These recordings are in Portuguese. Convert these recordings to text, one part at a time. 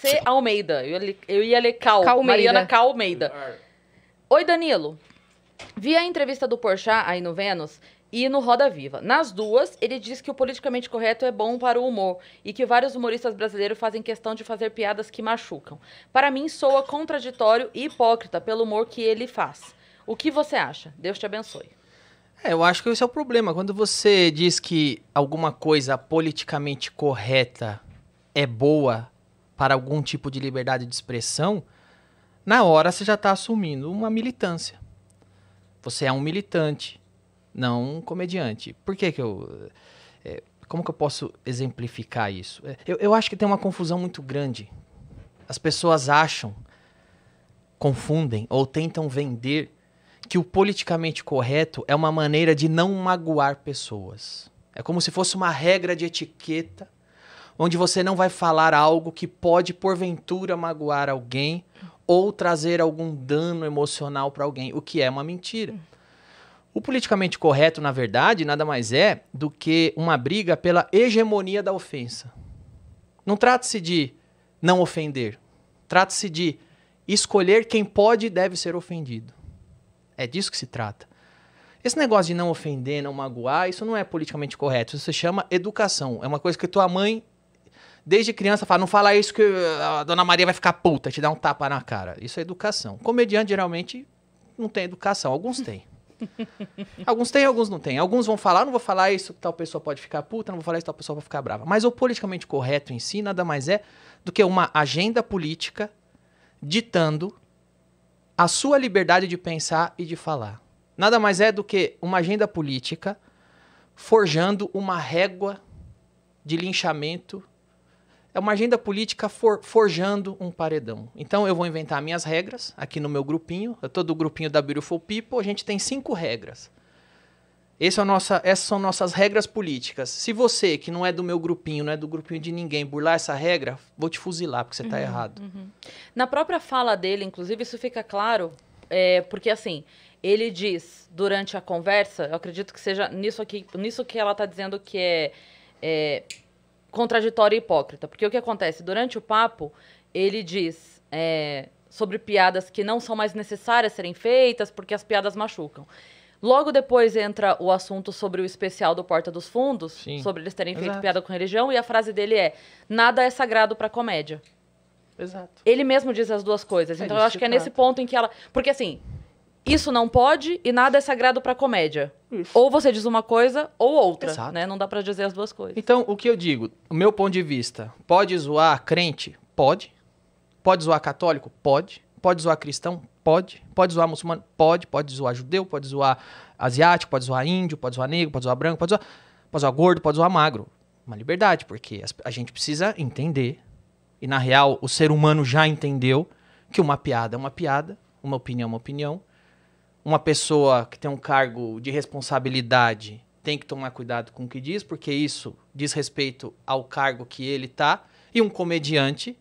C. Almeida. Eu ia, ler- eu ia ler Cal. Calmeida. Mariana Calmeida. Oi, Danilo. Vi a entrevista do Porchat aí no Vênus e no Roda Viva. Nas duas, ele diz que o politicamente correto é bom para o humor e que vários humoristas brasileiros fazem questão de fazer piadas que machucam. Para mim, soa contraditório e hipócrita pelo humor que ele faz. O que você acha? Deus te abençoe. É, eu acho que esse é o problema. Quando você diz que alguma coisa politicamente correta é boa para algum tipo de liberdade de expressão, na hora você já está assumindo uma militância. Você é um militante, não um comediante. Por que que eu... É, como que eu posso exemplificar isso? É, eu, eu acho que tem uma confusão muito grande. As pessoas acham, confundem ou tentam vender que o politicamente correto é uma maneira de não magoar pessoas. É como se fosse uma regra de etiqueta onde você não vai falar algo que pode porventura magoar alguém ou trazer algum dano emocional para alguém, o que é uma mentira. O politicamente correto, na verdade, nada mais é do que uma briga pela hegemonia da ofensa. Não trata-se de não ofender, trata-se de escolher quem pode e deve ser ofendido. É disso que se trata. Esse negócio de não ofender, não magoar, isso não é politicamente correto. Isso se chama educação. É uma coisa que tua mãe, desde criança, fala: não fala isso que ah, a dona Maria vai ficar puta, te dá um tapa na cara. Isso é educação. Comediante geralmente não tem educação, alguns têm. alguns têm, alguns não têm. Alguns vão falar, não vou falar isso que tal pessoa pode ficar puta, não vou falar isso que tal pessoa vai ficar brava. Mas o politicamente correto em si nada mais é do que uma agenda política ditando a sua liberdade de pensar e de falar. Nada mais é do que uma agenda política forjando uma régua de linchamento. É uma agenda política for, forjando um paredão. Então eu vou inventar minhas regras aqui no meu grupinho. Eu tô do grupinho da Beautiful People. A gente tem cinco regras é nossa, essas são nossas regras políticas. Se você, que não é do meu grupinho, não é do grupinho de ninguém, burlar essa regra, vou te fuzilar, porque você está uhum, errado. Uhum. Na própria fala dele, inclusive, isso fica claro, é, porque assim, ele diz durante a conversa, eu acredito que seja nisso aqui, nisso que ela está dizendo que é, é contraditório e hipócrita. Porque o que acontece? Durante o papo, ele diz. É, sobre piadas que não são mais necessárias serem feitas porque as piadas machucam. Logo depois entra o assunto sobre o especial do Porta dos Fundos, Sim. sobre eles terem Exato. feito piada com religião, e a frase dele é: Nada é sagrado para comédia. Exato. Ele mesmo diz as duas coisas. É então eu acho que é nesse ponto em que ela. Porque assim, isso não pode e nada é sagrado para comédia. Isso. Ou você diz uma coisa ou outra, Exato. né? Não dá para dizer as duas coisas. Então, o que eu digo, o meu ponto de vista, pode zoar crente? Pode. Pode zoar católico? Pode. Pode zoar cristão? Pode. Pode zoar muçulmano? Pode. Pode zoar judeu, pode zoar asiático, pode zoar índio, pode zoar negro, pode zoar branco, pode zoar, pode zoar gordo, pode zoar magro. Uma liberdade, porque a gente precisa entender, e na real o ser humano já entendeu, que uma piada é uma piada, uma opinião é uma opinião. Uma pessoa que tem um cargo de responsabilidade tem que tomar cuidado com o que diz, porque isso diz respeito ao cargo que ele tá. E um comediante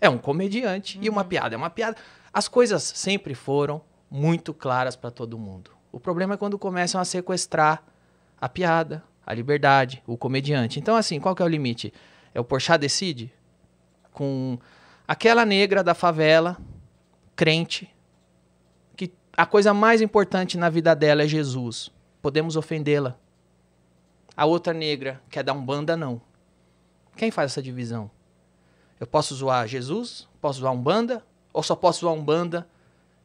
é um comediante. Uhum. E uma uhum. piada é uma piada. As coisas sempre foram muito claras para todo mundo. O problema é quando começam a sequestrar a piada, a liberdade, o comediante. Então, assim, qual que é o limite? É o Porchat decide? Com aquela negra da favela, crente, que a coisa mais importante na vida dela é Jesus. Podemos ofendê-la. A outra negra, quer dar um banda não. Quem faz essa divisão? Eu posso zoar Jesus, posso zoar banda? Ou só posso zoar Umbanda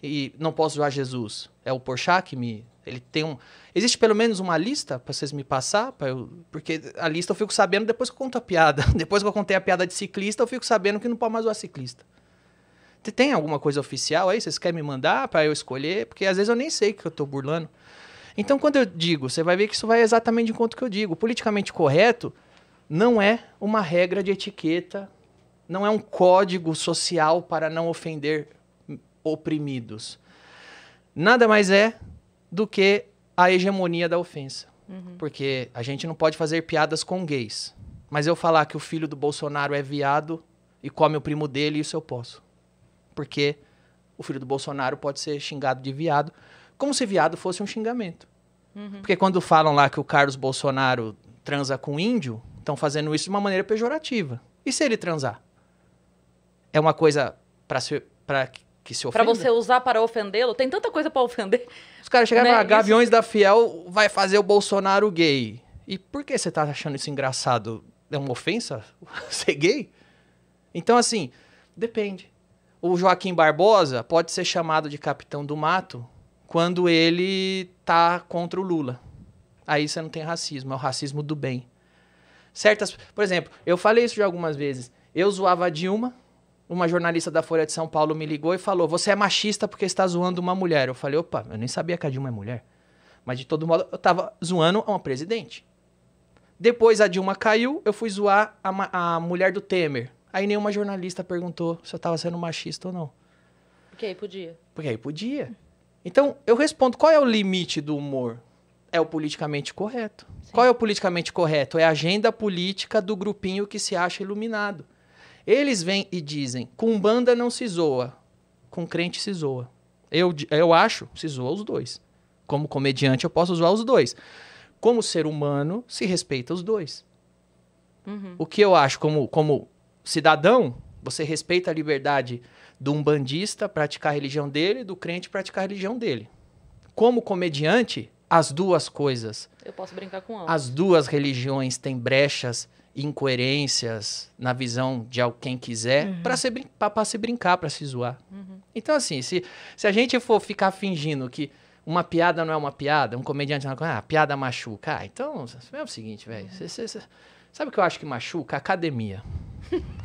e não posso zoar Jesus? É o Porchat que me... Ele tem um... Existe pelo menos uma lista para vocês me passar? Eu... Porque a lista eu fico sabendo depois que eu conto a piada. depois que eu contei a piada de ciclista, eu fico sabendo que não pode mais zoar ciclista. Tem alguma coisa oficial aí? Vocês querem me mandar para eu escolher? Porque às vezes eu nem sei que eu estou burlando. Então, quando eu digo, você vai ver que isso vai exatamente de encontro que eu digo. Politicamente correto não é uma regra de etiqueta não é um código social para não ofender oprimidos. Nada mais é do que a hegemonia da ofensa. Uhum. Porque a gente não pode fazer piadas com gays. Mas eu falar que o filho do Bolsonaro é viado e come o primo dele, isso eu posso. Porque o filho do Bolsonaro pode ser xingado de viado, como se viado fosse um xingamento. Uhum. Porque quando falam lá que o Carlos Bolsonaro transa com índio, estão fazendo isso de uma maneira pejorativa. E se ele transar? é uma coisa para se para que se ofenda. Para você usar para ofendê-lo, tem tanta coisa para ofender. Os caras chegaram né? a Gaviões isso... da Fiel vai fazer o Bolsonaro gay. E por que você tá achando isso engraçado? É uma ofensa ser gay? Então assim, depende. O Joaquim Barbosa pode ser chamado de capitão do mato quando ele tá contra o Lula. Aí você não tem racismo, é o racismo do bem. Certas, por exemplo, eu falei isso já algumas vezes. Eu zoava a Dilma, uma jornalista da Folha de São Paulo me ligou e falou: Você é machista porque está zoando uma mulher. Eu falei: opa, eu nem sabia que a Dilma é mulher. Mas de todo modo, eu estava zoando uma presidente. Depois a Dilma caiu, eu fui zoar a, a mulher do Temer. Aí nenhuma jornalista perguntou se eu estava sendo machista ou não. Porque aí podia. Porque aí podia. Então, eu respondo: qual é o limite do humor? É o politicamente correto. Sim. Qual é o politicamente correto? É a agenda política do grupinho que se acha iluminado. Eles vêm e dizem: com banda não se zoa, com crente se zoa. Eu, eu acho, se zoa os dois. Como comediante, eu posso zoar os dois. Como ser humano, se respeita os dois. Uhum. O que eu acho, como, como cidadão, você respeita a liberdade do umbandista praticar a religião dele, e do crente praticar a religião dele. Como comediante, as duas coisas. Eu posso brincar com ambos. As duas religiões têm brechas incoerências na visão de alguém quiser uhum. para se, brin se brincar, para se zoar. Uhum. Então, assim, se, se a gente for ficar fingindo que uma piada não é uma piada, um comediante não é ah, piada machuca. Ah, então, é o seguinte, velho. Uhum. Sabe o que eu acho que machuca? Academia.